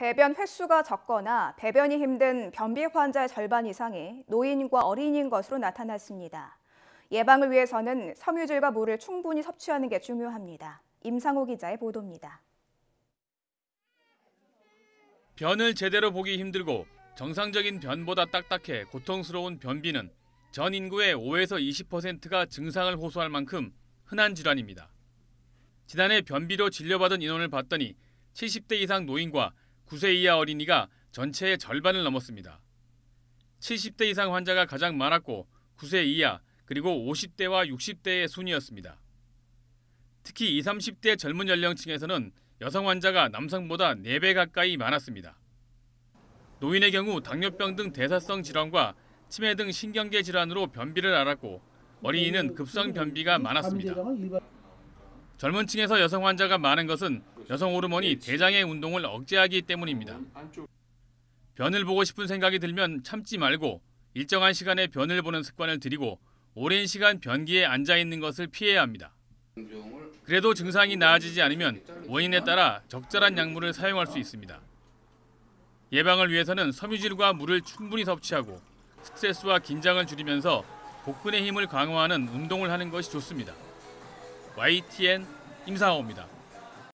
배변 횟수가 적거나 배변이 힘든 변비 환자의 절반 이상이 노인과 어린인 것으로 나타났습니다. 예방을 위해서는 섬유질과 물을 충분히 섭취하는 게 중요합니다. 임상호 기자의 보도입니다. 변을 제대로 보기 힘들고 정상적인 변보다 딱딱해 고통스러운 변비는 전 인구의 5에서 20%가 증상을 호소할 만큼 흔한 질환입니다. 지난해 변비로 진료받은 인원을 봤더니 70대 이상 노인과 9세 이하 어린이가 전체의 절반을 넘었습니다. 70대 이상 환자가 가장 많았고 9세 이하 그리고 50대와 60대의 순이었습니다. 특히 20, 30대 젊은 연령층에서는 여성 환자가 남성보다 4배 가까이 많았습니다. 노인의 경우 당뇨병 등 대사성 질환과 치매 등 신경계 질환으로 변비를 앓았고 어린이는 급성 변비가 많았습니다. 젊은 층에서 여성 환자가 많은 것은 여성 호르몬이 대장의 운동을 억제하기 때문입니다. 변을 보고 싶은 생각이 들면 참지 말고 일정한 시간에 변을 보는 습관을 들이고 오랜 시간 변기에 앉아 있는 것을 피해야 합니다. 그래도 증상이 나아지지 않으면 원인에 따라 적절한 약물을 사용할 수 있습니다. 예방을 위해서는 섬유질과 물을 충분히 섭취하고 스트레스와 긴장을 줄이면서 복근의 힘을 강화하는 운동을 하는 것이 좋습니다. YTN 임상호입니다.